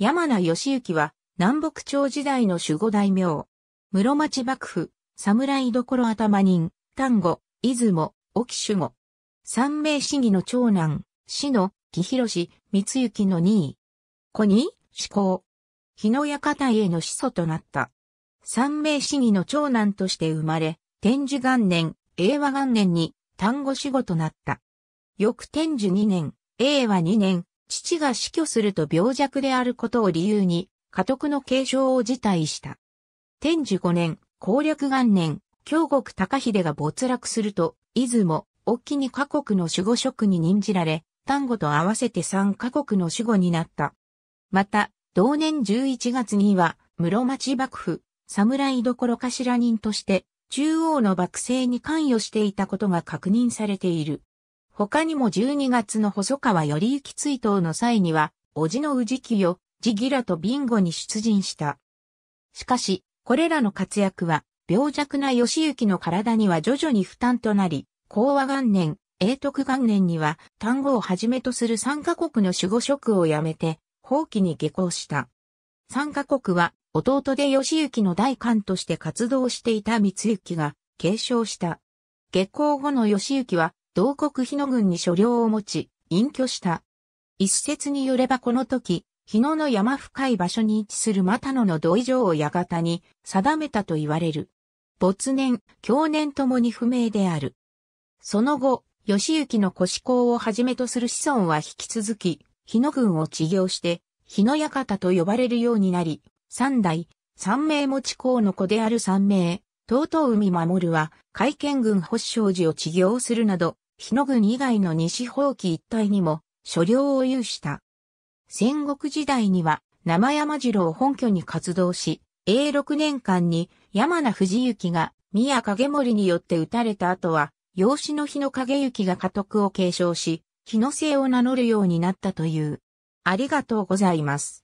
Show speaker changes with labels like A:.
A: 山名義行は南北朝時代の守護大名。室町幕府、侍所頭人、丹後、出雲、沖守護。三名市議の長男、市の、木広氏、光行の二位。子に、志向。日の館への始祖となった。三名市議の長男として生まれ、天寿元年、英和元年に、丹後守護となった。翌天寿二年、英和二年、父が死去すると病弱であることを理由に、家督の継承を辞退した。天寿五年、攻略元年、京国高秀が没落すると、出雲、沖に各国の守護職に任じられ、単語と合わせて三カ国の守護になった。また、同年11月には、室町幕府、侍どころ頭人として、中央の幕政に関与していたことが確認されている。他にも12月の細川頼行追悼の際には、叔父の氏清、ジギラとビンゴに出陣した。しかし、これらの活躍は、病弱な義行の体には徐々に負担となり、講和元年、英徳元年には、単語をはじめとする三カ国の守護職を辞めて、放棄に下校した。三カ国は、弟で義行の大官として活動していた光行が、継承した。下校後の義行は、同国日野軍に所領を持ち、隠居した。一説によればこの時、日野の山深い場所に位置する又野の土井城を館に定めたと言われる。没年、去年ともに不明である。その後、義行の古志をはじめとする子孫は引き続き、日野軍を治業して、日野館と呼ばれるようになり、三代、三名持ち公の子である三名、東東海守は、海見軍保証寺を治業するなど、日野郡以外の西放棄一帯にも所領を有した。戦国時代には生山次を本拠に活動し、永禄年間に山名藤幸が宮影森によって撃たれた後は、養子の日野影幸が家督を継承し、日野姓を名乗るようになったという。ありがとうございます。